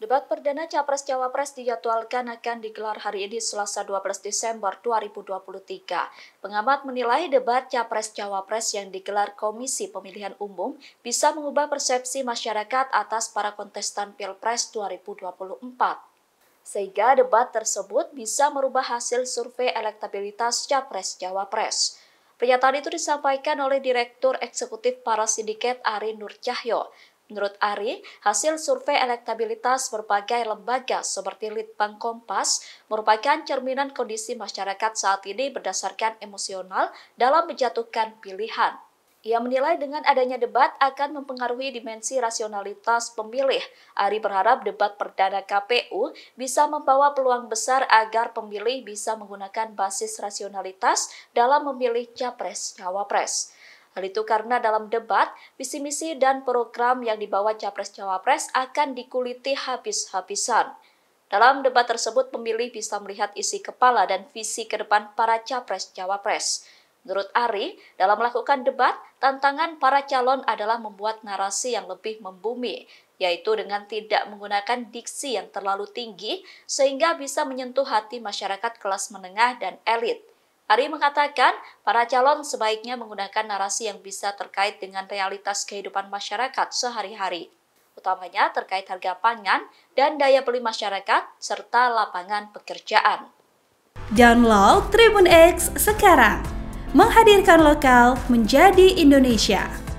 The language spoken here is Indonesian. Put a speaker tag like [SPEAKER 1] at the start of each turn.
[SPEAKER 1] Debat perdana Capres-Cawapres dijadwalkan akan digelar hari ini Selasa 12 Desember 2023. Pengamat menilai debat Capres-Cawapres yang digelar Komisi Pemilihan Umum bisa mengubah persepsi masyarakat atas para kontestan Pilpres 2024. Sehingga debat tersebut bisa merubah hasil survei elektabilitas Capres-Cawapres. Pernyataan itu disampaikan oleh Direktur Eksekutif Para Sindiket Ari Nur Cahyo. Menurut Ari, hasil survei elektabilitas berbagai lembaga seperti Litbang Kompas merupakan cerminan kondisi masyarakat saat ini berdasarkan emosional dalam menjatuhkan pilihan. Ia menilai dengan adanya debat akan mempengaruhi dimensi rasionalitas pemilih. Ari berharap debat perdana KPU bisa membawa peluang besar agar pemilih bisa menggunakan basis rasionalitas dalam memilih capres-cawapres. Hal itu karena dalam debat, visi misi dan program yang dibawa Capres-Cawapres akan dikuliti habis-habisan. Dalam debat tersebut, pemilih bisa melihat isi kepala dan visi ke depan para Capres-Cawapres. Menurut Ari, dalam melakukan debat, tantangan para calon adalah membuat narasi yang lebih membumi, yaitu dengan tidak menggunakan diksi yang terlalu tinggi sehingga bisa menyentuh hati masyarakat kelas menengah dan elit. Ari mengatakan para calon sebaiknya menggunakan narasi yang bisa terkait dengan realitas kehidupan masyarakat sehari-hari, utamanya terkait harga pangan dan daya beli masyarakat serta lapangan pekerjaan.
[SPEAKER 2] Download Tribun X sekarang, menghadirkan lokal menjadi Indonesia.